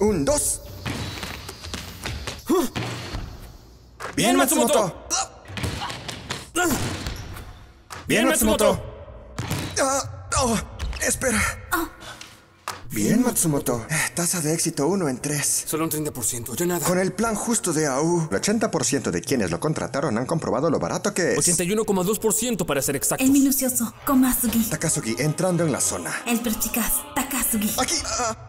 Un, dos. Bien, Matsumoto. Bien, Matsumoto. Ah, oh, espera. Bien, Matsumoto. Eh, tasa de éxito 1 en 3. Solo un 30%, ya nada. Con el plan justo de AU. El 80% de quienes lo contrataron han comprobado lo barato que es. 81,2% para ser exacto. El minucioso, Komasugi. Takasugi, entrando en la zona. El perchicaz, Takasugi. Aquí. Ah.